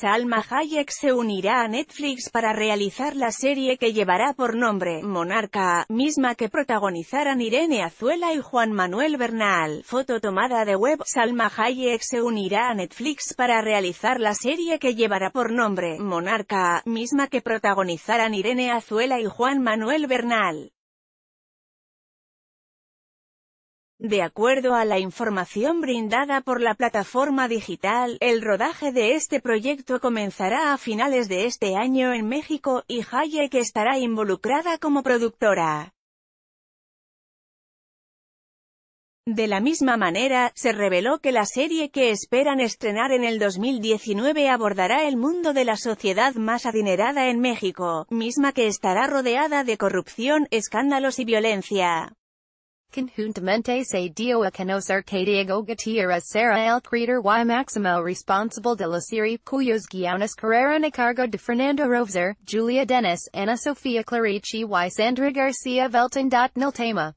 Salma Hayek se unirá a Netflix para realizar la serie que llevará por nombre Monarca, misma que protagonizarán Irene Azuela y Juan Manuel Bernal. Foto tomada de web Salma Hayek se unirá a Netflix para realizar la serie que llevará por nombre Monarca, misma que protagonizarán Irene Azuela y Juan Manuel Bernal. De acuerdo a la información brindada por la plataforma digital, el rodaje de este proyecto comenzará a finales de este año en México, y Hayek estará involucrada como productora. De la misma manera, se reveló que la serie que esperan estrenar en el 2019 abordará el mundo de la sociedad más adinerada en México, misma que estará rodeada de corrupción, escándalos y violencia. Conjuntamente se dio a conocer que Diego Gutierrez será el creador y máximo responsable de la serie cuyos guiones correrán a cargo de Fernando Rovzer, Julia Dennis, Ana Sofía Clarici y Sandra García Velton. Nil tema